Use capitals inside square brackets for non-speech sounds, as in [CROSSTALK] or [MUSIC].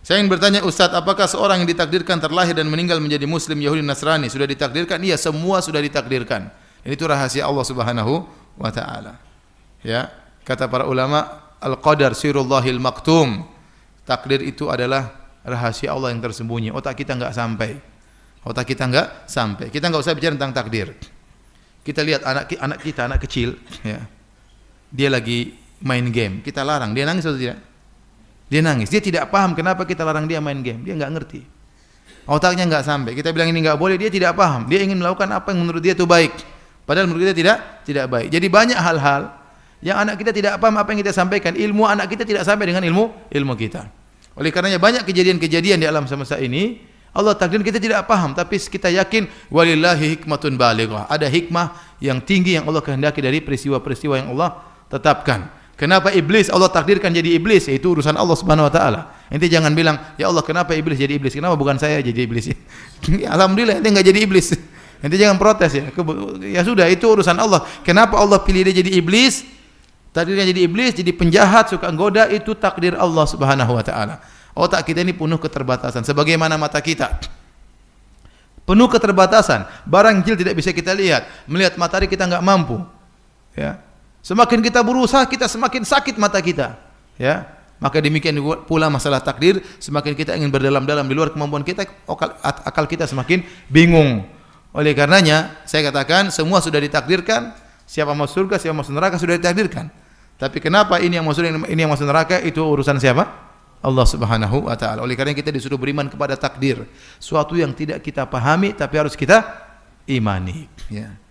Saya ingin bertanya Ustadz, apakah seorang yang ditakdirkan terlahir dan meninggal menjadi Muslim Yahudi Nasrani sudah ditakdirkan? Iya, semua sudah ditakdirkan. Ini itu rahasia Allah Subhanahu wa taala. Ya, kata para ulama, al-qadar sirullahil maktum. Takdir itu adalah rahasia Allah yang tersembunyi. Otak kita nggak sampai. Otak kita nggak sampai. Kita nggak usah bicara tentang takdir. Kita lihat anak anak kita anak kecil, ya. Dia lagi main game. Kita larang. Dia nangis atau tidak? Dia nangis. Dia tidak paham kenapa kita larang dia main game. Dia nggak ngerti. Otaknya nggak sampai. Kita bilang ini nggak boleh. Dia tidak paham. Dia ingin melakukan apa yang menurut dia itu baik. Padahal menurut kita tidak tidak baik. Jadi banyak hal-hal yang anak kita tidak paham apa yang kita sampaikan. Ilmu anak kita tidak sampai dengan ilmu ilmu kita. Oleh karenanya banyak kejadian-kejadian di alam semesta ini Allah takdir kita tidak paham tapi kita yakin walillahi hikmatun balighah. Ada hikmah yang tinggi yang Allah kehendaki dari peristiwa-peristiwa yang Allah tetapkan. Kenapa iblis Allah takdirkan jadi iblis? Yaitu urusan Allah Subhanahu wa taala. Nanti jangan bilang, "Ya Allah, kenapa iblis jadi iblis? Kenapa bukan saya jadi iblis?" [LAUGHS] Alhamdulillah ente enggak jadi iblis. [LAUGHS] Nanti jangan protes ya. Ya sudah, itu urusan Allah. Kenapa Allah pilih dia jadi iblis? Takdirnya jadi iblis, jadi penjahat, suka goda itu takdir Allah Subhanahu wa taala. Otak kita ini penuh keterbatasan sebagaimana mata kita penuh keterbatasan barang kecil tidak bisa kita lihat melihat matahari kita nggak mampu ya Semakin kita berusaha, kita semakin sakit mata kita. Ya, maka demikian pula masalah takdir, semakin kita ingin berdalam-dalam di luar kemampuan kita, akal kita semakin bingung. Oleh karenanya, saya katakan semua sudah ditakdirkan, siapa masuk surga, siapa masuk neraka sudah ditakdirkan. Tapi kenapa ini yang masuk ini yang masuk neraka itu urusan siapa? Allah Subhanahu wa taala. Oleh karena kita disuruh beriman kepada takdir, suatu yang tidak kita pahami tapi harus kita imani, ya.